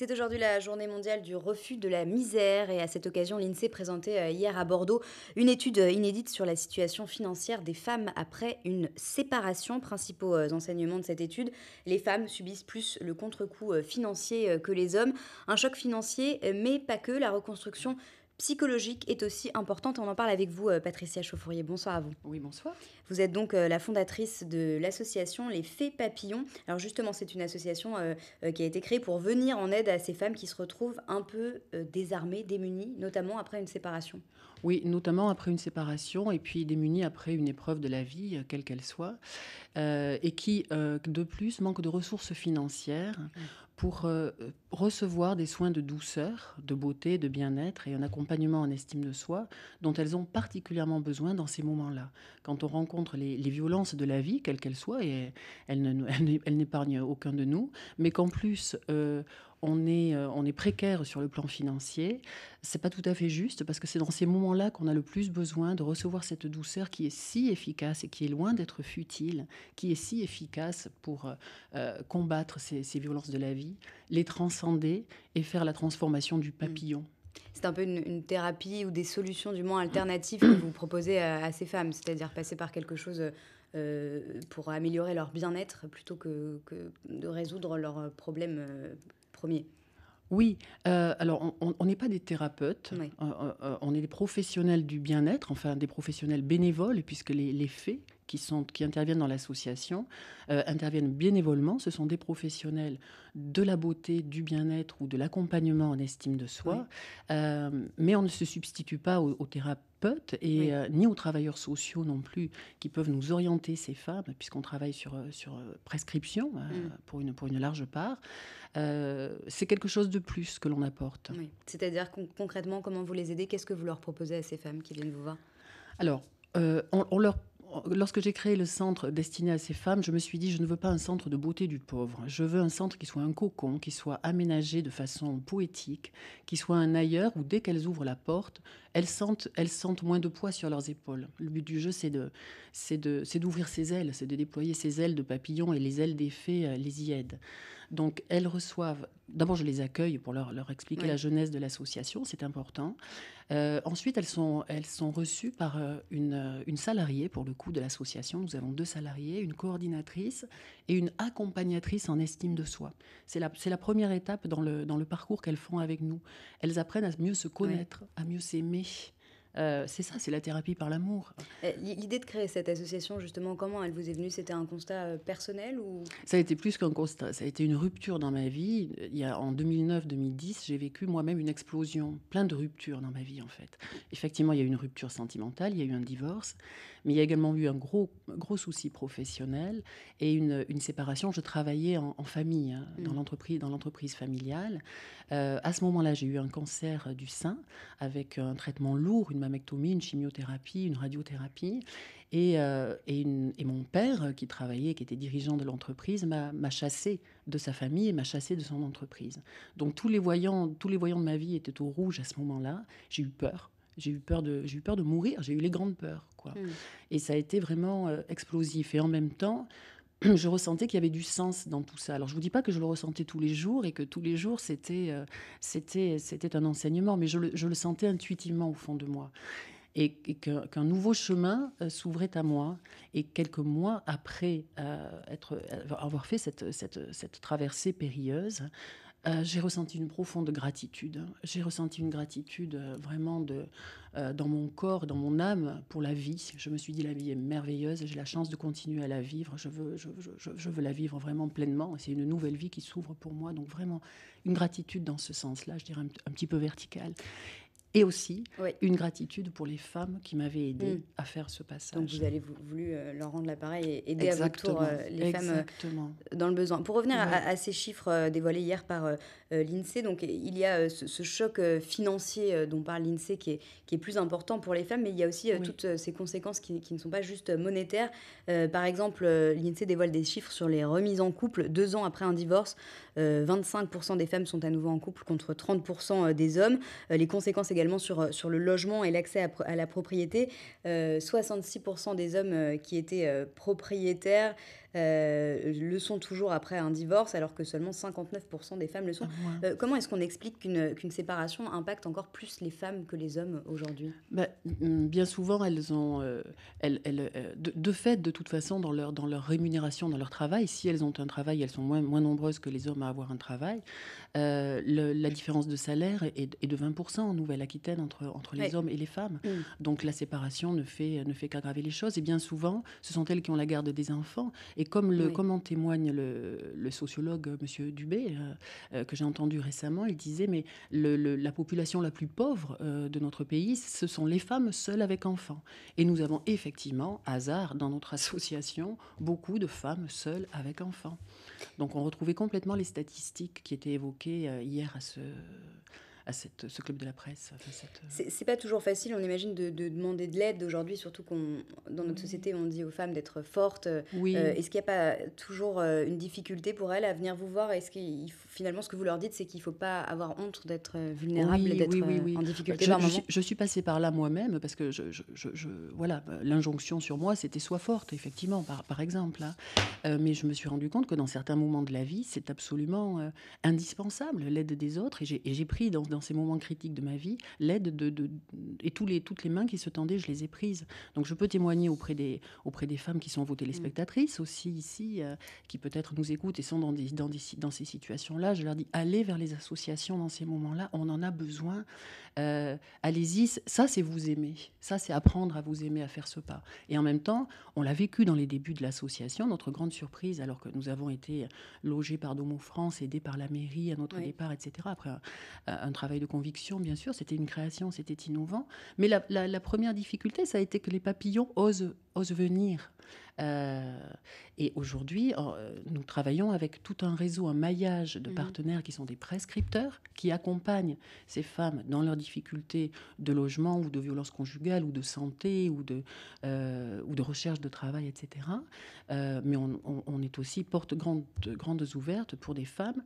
C'est aujourd'hui la journée mondiale du refus de la misère et à cette occasion, l'INSEE présentait euh, hier à Bordeaux une étude euh, inédite sur la situation financière des femmes après une séparation. Principaux euh, enseignements de cette étude, les femmes subissent plus le contre-coup financier que les hommes. Un choc financier, mais pas que. La reconstruction psychologique est aussi importante. On en parle avec vous, euh, Patricia Chauffourier. Bonsoir à vous. Oui, bonsoir. Vous êtes donc euh, la fondatrice de l'association Les Fées Papillons. Alors justement, c'est une association euh, qui a été créée pour venir en aide à ces femmes qui se retrouvent un peu désarmées, démunies, notamment après une séparation. Oui, notamment après une séparation et puis démunis après une épreuve de la vie, euh, quelle qu'elle soit, euh, et qui, euh, de plus, manque de ressources financières mm. pour recevoir des soins de douceur, de beauté, de bien-être et un accompagnement en estime de soi dont elles ont particulièrement besoin dans ces moments-là. Quand on rencontre les, violences de la vie, quelles qu'elles soient, et elles n'épargnent aucun de nous, mais qu'en plus on est, euh, on est précaire sur le plan financier. C'est pas tout à fait juste parce que c'est dans ces moments-là qu'on a le plus besoin de recevoir cette douceur qui est si efficace et qui est loin d'être futile, qui est si efficace pour euh, euh, combattre ces, violences de la vie, les transcender et faire la transformation du mm. papillon. C'est un peu une, thérapie ou des solutions du moins mm. alternatives que vous proposez à, ces femmes, c'est-à-dire passer par quelque chose. pour améliorer leur bien-être plutôt que, de résoudre leurs problèmes oui, euh, alors on n'est pas des thérapeutes, euh, euh, on est des professionnels du bien-être, enfin des professionnels bénévoles, puisque les, faits qui, sont, qui interviennent dans l'association euh, interviennent bénévolement. Ce sont des professionnels de la beauté, du bien-être ou de l'accompagnement en estime de soi. Euh, mais on ne se substitue pas aux, thérapeutes et euh, ni aux travailleurs sociaux non plus qui peuvent nous orienter ces femmes puisqu'on travaille sur, sur prescription hein, mm. pour, une, pour une large part. c'est quelque chose de plus que l'on apporte. C'est-à-dire concrètement comment vous les aidez Qu'est-ce que vous leur proposez à ces femmes qui viennent vous voir Alors, on, on, leur lorsque j'ai créé le centre destiné à ces femmes, je me suis dit, je ne veux pas un centre de beauté du pauvre. Je veux un centre qui soit un cocon, qui soit aménagé de façon poétique, qui soit un ailleurs où dès qu'elles ouvrent la porte, elles sentent, elles sentent moins de poids sur leurs épaules. Le but du jeu, c'est d'ouvrir ses ailes, c'est de déployer ses ailes de papillon et les ailes des fées euh, les y aident. Donc elles reçoivent. D'abord, je les accueille pour leur, leur expliquer la jeunesse de l'association, c'est important. Euh, ensuite, elles sont, elles sont reçues par euh, une, salariée, pour le coup, de l'association. Nous avons deux salariés, une coordinatrice et une accompagnatrice en estime de soi. C'est la, la première étape dans le, dans le parcours qu'elles font avec nous. Elles apprennent à mieux se connaître, à mieux s'aimer euh, c'est ça, c'est la thérapie par l'amour. Euh, l'idée de créer cette association, justement, comment elle vous est venue C'était un constat euh, personnel ou Ça a été plus qu'un constat, ça a été une rupture dans ma vie. Il y en 2009-2010, j'ai vécu moi-même une explosion, plein de ruptures dans ma vie, en fait. Effectivement, il y a eu une rupture sentimentale, il y a eu un divorce, mais il y a également eu un gros, gros souci professionnel et une, séparation. Je travaillais en, famille, hein, mmh. dans l'entreprise familiale. Euh, à ce moment-là, j'ai eu un cancer du sein avec un traitement lourd, une mammectomie, une chimiothérapie, une radiothérapie. Euh, et, mon père, qui travaillait, qui était dirigeant de l'entreprise, m'a chassé de sa famille et m'a chassé de son entreprise. Donc tous les voyants, tous les voyants de ma vie étaient au rouge à ce moment-là. J'ai eu peur. J'ai eu peur de, j'ai eu peur de mourir. J'ai eu les grandes peurs, quoi. Hmm. Et ça a été vraiment euh, explosif. Et en même temps, je ressentais qu'il y avait du sens dans tout ça. Alors je vous dis pas que je le ressentais tous les jours et que tous les jours c'était euh, c'était c'était un enseignement, mais je le, sentais intuitivement au fond de moi et, qu'un nouveau chemin euh, s'ouvrait à moi. Et quelques mois après euh, être, avoir fait cette, cette, cette traversée périlleuse, euh, j'ai ressenti une profonde gratitude. J'ai ressenti une gratitude euh, vraiment de, euh, dans mon corps, dans mon âme, pour la vie. Je me suis dit, la vie est merveilleuse, j'ai la chance de continuer à la vivre, je veux, je, veux la vivre vraiment pleinement. C'est une nouvelle vie qui s'ouvre pour moi, donc vraiment une gratitude dans ce sens-là, je dirais un, un, petit peu verticale et aussi une gratitude pour les femmes qui m'avaient aidé hmm. à faire ce passage. Donc vous avez voulu euh, leur rendre l'appareil et aider à votre tour euh, les femmes euh, dans le besoin. Pour revenir à, ces chiffres dévoilés hier par l'INSEE, donc il y a ce, choc financier dont parle l'INSEE qui est, plus important pour les femmes, mais il y a aussi toutes ces conséquences qui, qui, ne sont pas juste monétaires. par exemple, l'INSEE dévoile des chiffres sur les remises en couple deux ans après un divorce. 25% des femmes sont à nouveau en couple contre 30% des hommes. les conséquences également sur, euh, sur le logement et l'accès à, à, la propriété. 66% euh, des hommes euh, qui étaient propriétaires euh, le sont toujours après un divorce, alors que seulement 59% des femmes le sont. Ah, euh, comment est-ce qu'on explique qu'une séparation impacte encore plus les femmes que les hommes aujourd'hui bah, mm, Bien souvent, elles ont, euh, elles, elles, de, fait, de toute façon, dans leur, dans leur rémunération, dans leur travail, si elles ont un travail, elles sont moins, moins nombreuses que les hommes à avoir un travail. la différence de salaire est, de 20% en Nouvelle-Aquitaine entre, entre les hommes et les femmes. Mm. Donc la séparation ne fait, ne fait qu'aggraver les choses. Et bien souvent, ce sont elles qui ont la garde des enfants. Et comme, le, en témoigne le, sociologue euh, M. Dubé, euh, euh, que j'ai entendu récemment, il disait, mais la population la plus pauvre de notre pays, ce sont les femmes seules avec enfants. Et nous avons effectivement, hasard, dans notre association, beaucoup de femmes seules avec enfants. Donc on retrouvait complètement les statistiques qui étaient évoquées hier à ce ce club de la presse cette... Euh, c'est, pas toujours facile, on imagine, de, demander de l'aide aujourd'hui, surtout qu'on, dans notre société, on dit aux femmes d'être fortes. Oui. Euh, est-ce qu'il n'y a pas toujours euh, une difficulté pour elles à venir vous voir Est-ce qu'il finalement, ce que vous leur dites, c'est qu'il ne faut pas avoir honte d'être vulnérable d'être en difficulté je, Suis, passée par là moi-même parce que je, voilà, bah, l'injonction sur moi, c'était soit forte, effectivement, par, par exemple. Hein. mais je me suis rendu compte que dans certains moments de la vie, c'est absolument indispensable l'aide des autres. Et j'ai pris dans ces moments critiques de ma vie, l'aide de, et tous les, toutes les mains qui se tendaient, je les ai prises. Donc je peux témoigner auprès des, auprès des femmes qui sont vos téléspectatrices spectatrices mm. aussi ici, euh, qui peut-être nous écoutent et sont dans, dans, des, dans ces situations-là. Je leur dis, allez vers les associations dans ces moments-là, on en a besoin. Euh, allez-y, ça c'est vous aimer, ça c'est apprendre à vous aimer, à faire ce pas. Et en même temps, on l'a vécu dans les débuts de l'association, notre grande surprise, alors que nous avons été logés par Domo France, aidés par la mairie à notre départ, etc. Après un, un travail de conviction, bien sûr, c'était une création, c'était innovant. Mais la, la première difficulté, ça a été que les papillons osent osent venir. Euh, et aujourd'hui, euh, nous travaillons avec tout un réseau, un maillage de mhm. partenaires qui sont des prescripteurs, qui accompagnent ces femmes dans leurs difficultés de logement ou de violence conjugale ou de santé ou de, euh, ou de recherche de travail, etc. mais on, est aussi porte grande, grandes ouvertes pour des femmes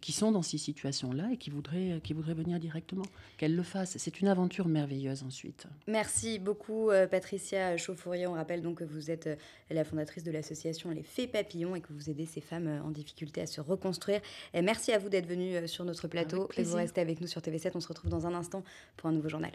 qui sont dans ces situations-là et qui voudraient, qui voudraient venir directement. Qu'elles le fassent. C'est une aventure merveilleuse ensuite. Merci beaucoup, Patricia Chauffourier. On rappelle donc que vous êtes euh, la fondatrice de l'association Les Fées Papillons et que vous aidez ces femmes euh, en difficulté à se reconstruire. Et merci à vous d'être venu euh, sur notre plateau et vous restez avec nous sur TV7. On se retrouve dans un instant pour un nouveau journal.